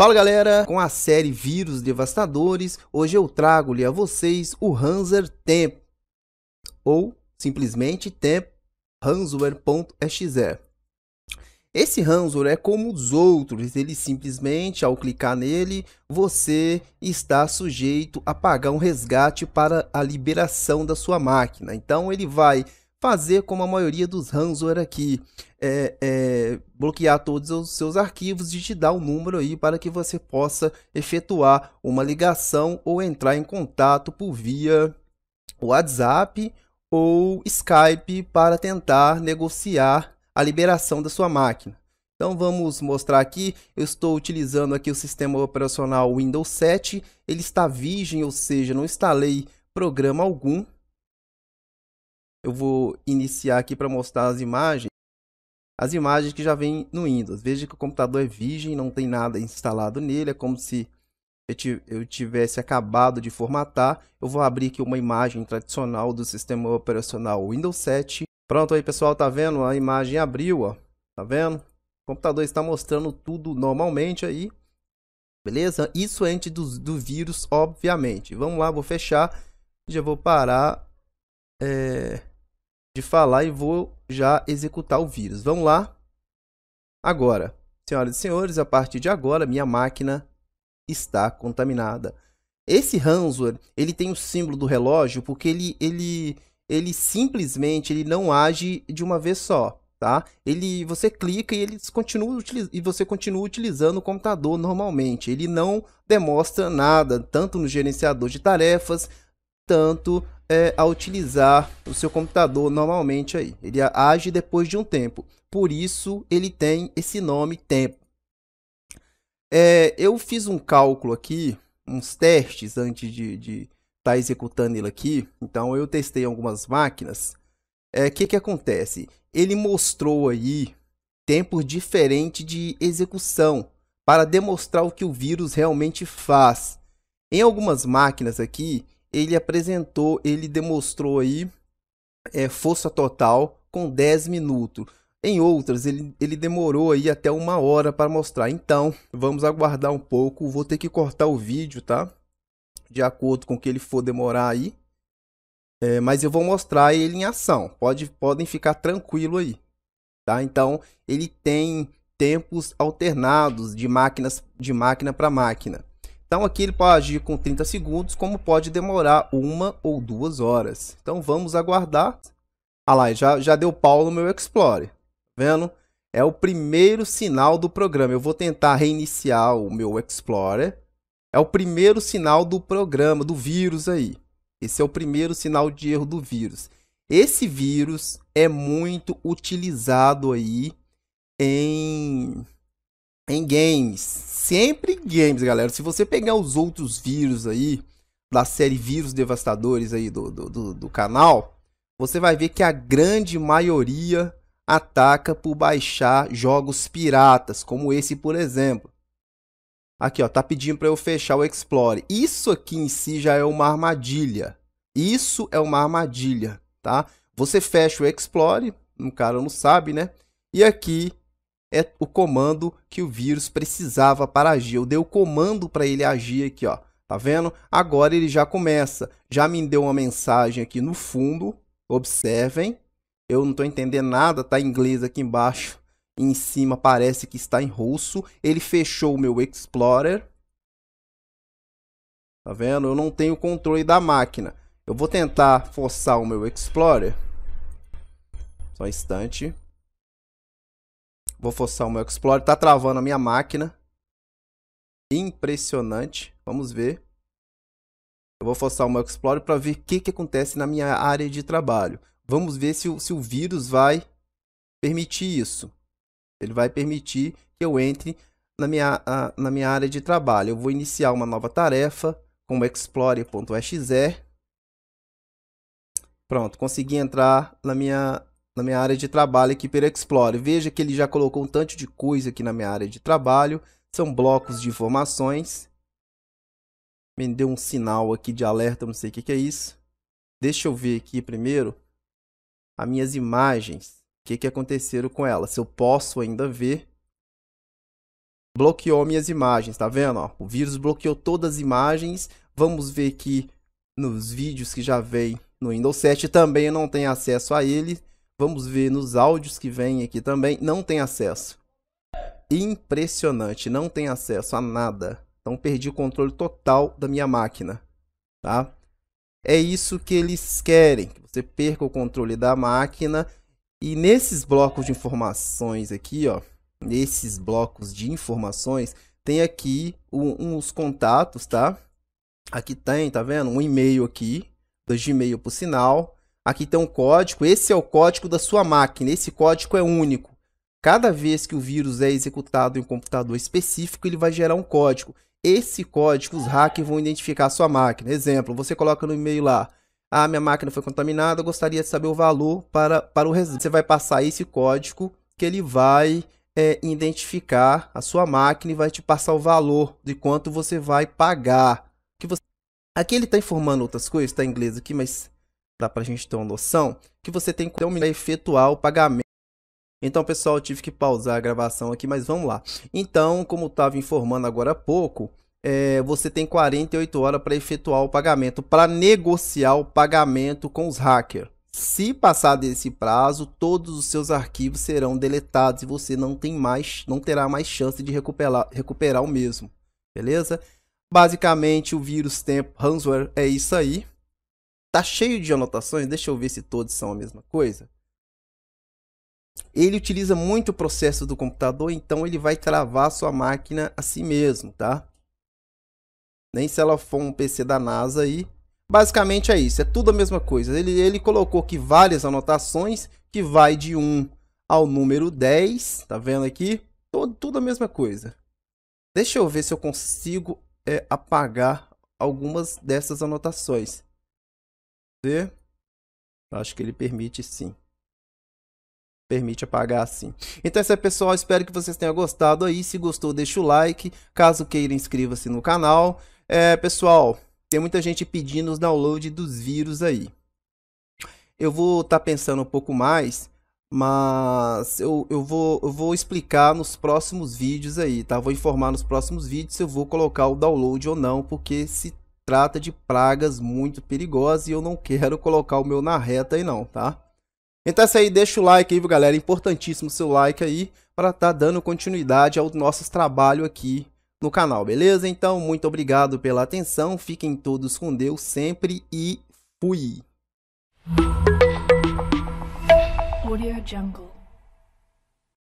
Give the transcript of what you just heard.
Fala galera, com a série Vírus Devastadores, hoje eu trago-lhe a vocês o Hanser Temp, ou simplesmente Temp Hanser.exe. Esse Hanser é como os outros, ele simplesmente, ao clicar nele, você está sujeito a pagar um resgate para a liberação da sua máquina. Então ele vai fazer como a maioria dos ransomware aqui, é, é, bloquear todos os seus arquivos e te dar um número aí para que você possa efetuar uma ligação ou entrar em contato por via WhatsApp ou Skype para tentar negociar a liberação da sua máquina. Então vamos mostrar aqui, eu estou utilizando aqui o sistema operacional Windows 7, ele está virgem, ou seja, não instalei programa algum, eu vou iniciar aqui para mostrar as imagens. As imagens que já vem no Windows. Veja que o computador é virgem, não tem nada instalado nele. É como se eu tivesse acabado de formatar. Eu vou abrir aqui uma imagem tradicional do sistema operacional Windows 7. Pronto aí pessoal, tá vendo? A imagem abriu, ó. Tá vendo? O computador está mostrando tudo normalmente aí. Beleza? Isso é antes do, do vírus, obviamente. Vamos lá, vou fechar. Já vou parar. É de falar e vou já executar o vírus. Vamos lá? Agora, senhoras e senhores, a partir de agora, minha máquina está contaminada. Esse ransomware, ele tem o símbolo do relógio porque ele, ele, ele simplesmente ele não age de uma vez só, tá? Ele, você clica e ele continua e você continua utilizando o computador normalmente. Ele não demonstra nada, tanto no gerenciador de tarefas, tanto é, a utilizar o seu computador normalmente aí. Ele age depois de um tempo. Por isso ele tem esse nome tempo. É, eu fiz um cálculo aqui, uns testes antes de estar tá executando ele aqui. Então eu testei algumas máquinas. O é, que, que acontece? Ele mostrou aí tempos diferentes de execução para demonstrar o que o vírus realmente faz. Em algumas máquinas aqui, ele apresentou, ele demonstrou aí é, força total com 10 minutos. Em outras, ele, ele demorou aí até uma hora para mostrar. Então, vamos aguardar um pouco. Vou ter que cortar o vídeo, tá? De acordo com o que ele for demorar aí. É, mas eu vou mostrar ele em ação. Pode, podem ficar tranquilo aí. Tá? Então, ele tem tempos alternados de máquinas de máquina para máquina. Então aqui ele pode agir com 30 segundos, como pode demorar uma ou duas horas. Então vamos aguardar. Ah lá, já, já deu pau no meu Explorer. Tá vendo? É o primeiro sinal do programa. Eu vou tentar reiniciar o meu Explorer. É o primeiro sinal do programa, do vírus aí. Esse é o primeiro sinal de erro do vírus. Esse vírus é muito utilizado aí em em games. Sempre games, galera. Se você pegar os outros vírus aí, da série Vírus Devastadores aí do, do, do, do canal, você vai ver que a grande maioria ataca por baixar jogos piratas, como esse, por exemplo. Aqui, ó, tá pedindo para eu fechar o Explore. Isso aqui em si já é uma armadilha. Isso é uma armadilha, tá? Você fecha o Explore, um cara não sabe, né? E aqui é o comando que o vírus precisava para agir. Eu dei o comando para ele agir aqui, ó. Tá vendo? Agora ele já começa. Já me deu uma mensagem aqui no fundo. Observem. Eu não estou entendendo nada, tá em inglês aqui embaixo. Em cima parece que está em russo. Ele fechou o meu Explorer. Tá vendo? Eu não tenho controle da máquina. Eu vou tentar forçar o meu Explorer. Só um instante. Vou forçar o meu Explorer. Tá travando a minha máquina. Impressionante. Vamos ver. Eu vou forçar o meu Explorer para ver o que, que acontece na minha área de trabalho. Vamos ver se o, se o vírus vai permitir isso. Ele vai permitir que eu entre na minha, a, na minha área de trabalho. Eu vou iniciar uma nova tarefa com o explorer.exe. Pronto, consegui entrar na minha na minha área de trabalho aqui pelo Explore. Veja que ele já colocou um tanto de coisa aqui na minha área de trabalho. São blocos de informações. Me deu um sinal aqui de alerta, não sei o que, que é isso. Deixa eu ver aqui primeiro as minhas imagens. O que, que aconteceram com elas? Se eu posso ainda ver. Bloqueou minhas imagens, tá vendo? Ó, o vírus bloqueou todas as imagens. Vamos ver aqui nos vídeos que já vem no Windows 7. Também não tem acesso a ele vamos ver nos áudios que vem aqui também, não tem acesso. Impressionante, não tem acesso a nada. Então perdi o controle total da minha máquina, tá? É isso que eles querem, que você perca o controle da máquina. E nesses blocos de informações aqui, ó, nesses blocos de informações, tem aqui um, uns contatos, tá? Aqui tem, tá vendo? Um e-mail aqui, do Gmail por sinal. Aqui tem um código, esse é o código da sua máquina, esse código é único. Cada vez que o vírus é executado em um computador específico, ele vai gerar um código. Esse código os hackers vão identificar a sua máquina. Exemplo, você coloca no e-mail lá: "Ah, minha máquina foi contaminada, gostaria de saber o valor para para o resultado". Você vai passar esse código que ele vai é, identificar a sua máquina e vai te passar o valor de quanto você vai pagar. Que você... Aqui ele está informando outras coisas, está em inglês aqui, mas Dá pra gente ter uma noção que você tem que efetuar o pagamento. Então, pessoal, eu tive que pausar a gravação aqui, mas vamos lá. Então, como eu estava informando agora há pouco, é, você tem 48 horas para efetuar o pagamento, para negociar o pagamento com os hackers. Se passar desse prazo, todos os seus arquivos serão deletados e você não tem mais, não terá mais chance de recuperar, recuperar o mesmo. Beleza? Basicamente, o vírus tempo ransomware é isso aí. Tá cheio de anotações, deixa eu ver se todos são a mesma coisa. Ele utiliza muito o processo do computador, então ele vai travar a sua máquina a si mesmo, tá? Nem se ela for um PC da NASA aí. Basicamente é isso, é tudo a mesma coisa. Ele, ele colocou aqui várias anotações, que vai de 1 ao número 10, tá vendo aqui? tudo a mesma coisa. Deixa eu ver se eu consigo é, apagar algumas dessas anotações. Acho que ele permite sim. Permite apagar sim. Então é isso aí, pessoal. Espero que vocês tenham gostado aí. Se gostou, deixa o like. Caso queira, inscreva-se no canal. É, pessoal, tem muita gente pedindo os downloads dos vírus aí. Eu vou estar tá pensando um pouco mais, mas eu, eu, vou, eu vou explicar nos próximos vídeos aí, tá? Vou informar nos próximos vídeos se eu vou colocar o download ou não, porque se trata de pragas muito perigosas e eu não quero colocar o meu na reta aí não, tá? Então é isso aí, deixa o like aí, galera? Importantíssimo seu like aí para estar tá dando continuidade ao nosso trabalho aqui no canal, beleza? Então, muito obrigado pela atenção, fiquem todos com Deus sempre e fui! Audio Jungle